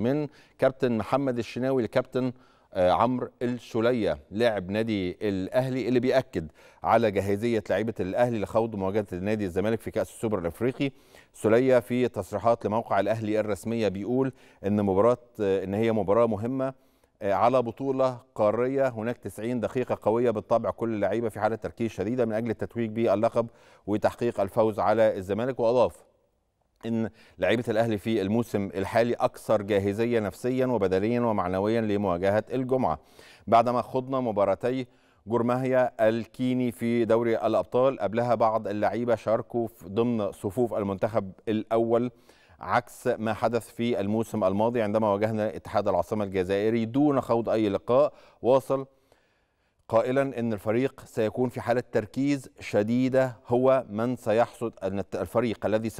من كابتن محمد الشناوي لكابتن آه، عمرو السوليه لاعب نادي الاهلي اللي بياكد على جاهزيه لعيبه الاهلي لخوض مواجهه نادي الزمالك في كاس السوبر الافريقي سوليه في تصريحات لموقع الاهلي الرسميه بيقول ان مباراه آه، ان هي مباراه مهمه آه، على بطوله قاريه هناك 90 دقيقه قويه بالطبع كل اللعيبه في حاله تركيز شديده من اجل التتويج باللقب وتحقيق الفوز على الزمالك واضاف ان لعيبه الاهلي في الموسم الحالي اكثر جاهزيه نفسيا وبدنيا ومعنويا لمواجهه الجمعه بعدما خضنا مباراتي جرماهيا الكيني في دوري الابطال قبلها بعض اللعيبه شاركوا ضمن صفوف المنتخب الاول عكس ما حدث في الموسم الماضي عندما واجهنا اتحاد العاصمه الجزائري دون خوض اي لقاء واصل قائلا ان الفريق سيكون في حاله تركيز شديده هو من سيحصد الفريق الذي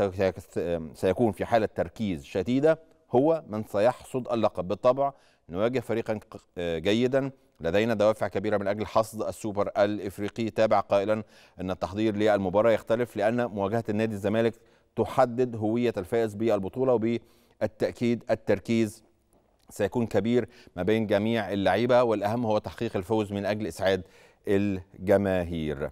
سيكون في حاله تركيز شديده هو من سيحصد اللقب بالطبع نواجه فريقا جيدا لدينا دوافع كبيره من اجل حصد السوبر الافريقي تابع قائلا ان التحضير للمباراه يختلف لان مواجهه النادي الزمالك تحدد هويه الفائز بالبطوله وبالتاكيد التركيز سيكون كبير ما بين جميع اللعيبه والاهم هو تحقيق الفوز من اجل اسعاد الجماهير.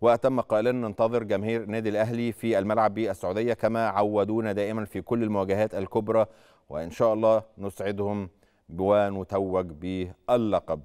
وتم قائلا ننتظر جماهير نادي الاهلي في الملعب بالسعوديه كما عودونا دائما في كل المواجهات الكبرى وان شاء الله نسعدهم ونتوج باللقب.